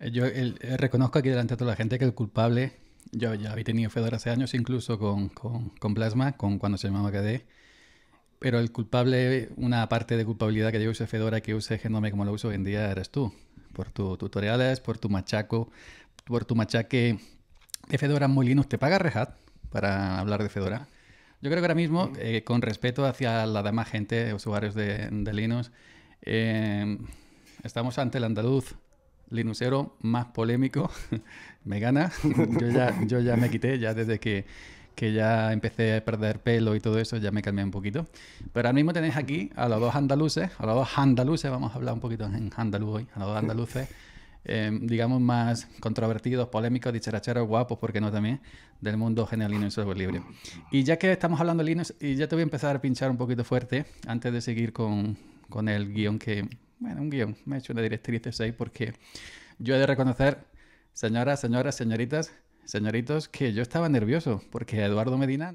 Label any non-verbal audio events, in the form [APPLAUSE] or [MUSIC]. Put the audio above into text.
Eh, yo eh, reconozco aquí delante de toda la gente que el culpable, yo ya había tenido Fedora hace años, incluso con, con, con Plasma, con cuando se llamaba KDE, pero el culpable, una parte de culpabilidad que yo use Fedora, que use Gnome como lo uso hoy en día, eres tú, por tus tutoriales, por tu machaco, por tu machaque de Fedora muy Linux, te paga Rehat? para hablar de Fedora. Yo creo que ahora mismo, mm. eh, con respeto hacia la demás gente, usuarios de, Linux, estamos ante el andaluz Linuxero más polémico [LAUGHS] me gana. Yo ya, me quité, ya desde que, ya empecé a perder pelo y todo eso, ya me calmé un poquito. Pero ahora mismo tenéis aquí a los dos andaluces, a los dos andaluces, vamos a hablar un poquito en andaluz hoy, a los dos andaluces. Eh, digamos, más controvertidos, polémicos, dicharacheros, guapos, porque no también, del mundo general Linux y software libre. Y ya que estamos hablando de Linux, y ya te voy a empezar a pinchar un poquito fuerte antes de seguir con, con el guión que, bueno, un guión, me he hecho una directriz de 6 porque yo he de reconocer, señoras, señoras, señoritas, señoritos, que yo estaba nervioso porque Eduardo Medina